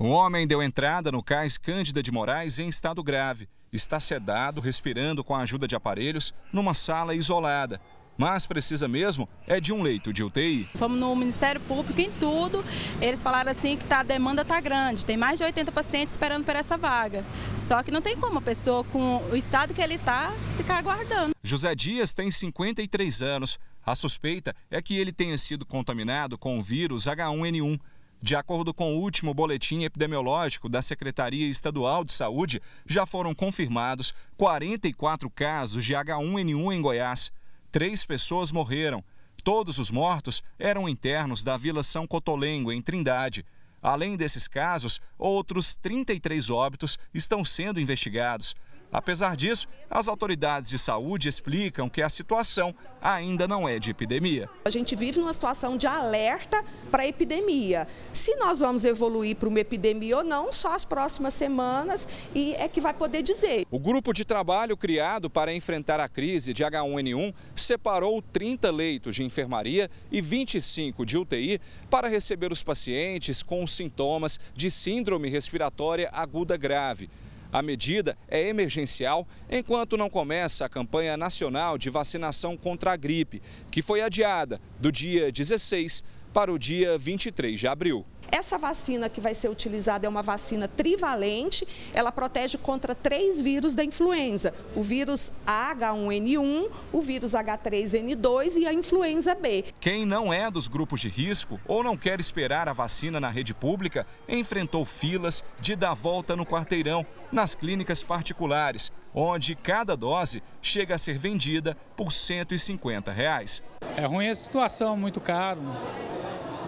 Um homem deu entrada no cais Cândida de Moraes em estado grave. Está sedado, respirando com a ajuda de aparelhos, numa sala isolada. Mas precisa mesmo é de um leito de UTI. Fomos no Ministério Público em tudo, eles falaram assim que tá, a demanda está grande, tem mais de 80 pacientes esperando por essa vaga. Só que não tem como a pessoa, com o estado que ele está, ficar aguardando. José Dias tem 53 anos. A suspeita é que ele tenha sido contaminado com o vírus H1N1 de acordo com o último boletim epidemiológico da Secretaria Estadual de Saúde, já foram confirmados 44 casos de H1N1 em Goiás. Três pessoas morreram. Todos os mortos eram internos da Vila São Cotolengo, em Trindade. Além desses casos, outros 33 óbitos estão sendo investigados. Apesar disso, as autoridades de saúde explicam que a situação ainda não é de epidemia. A gente vive numa situação de alerta para epidemia. Se nós vamos evoluir para uma epidemia ou não, só as próximas semanas e é que vai poder dizer. O grupo de trabalho criado para enfrentar a crise de H1N1 separou 30 leitos de enfermaria e 25 de UTI para receber os pacientes com sintomas de síndrome respiratória aguda grave. A medida é emergencial enquanto não começa a campanha nacional de vacinação contra a gripe, que foi adiada do dia 16 para o dia 23 de abril. Essa vacina que vai ser utilizada é uma vacina trivalente, ela protege contra três vírus da influenza: o vírus H1N1, o vírus H3N2 e a influenza B. Quem não é dos grupos de risco ou não quer esperar a vacina na rede pública enfrentou filas de dar volta no quarteirão, nas clínicas particulares, onde cada dose chega a ser vendida por R$ 150. Reais. É ruim a situação, muito caro.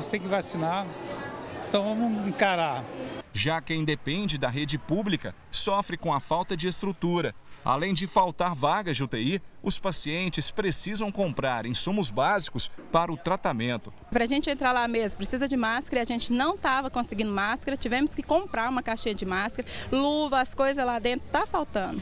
Você tem que vacinar, então vamos encarar. Já quem depende da rede pública sofre com a falta de estrutura. Além de faltar vagas de UTI, os pacientes precisam comprar insumos básicos para o tratamento. Para a gente entrar lá mesmo, precisa de máscara, a gente não estava conseguindo máscara, tivemos que comprar uma caixinha de máscara, luva, as coisas lá dentro, está faltando.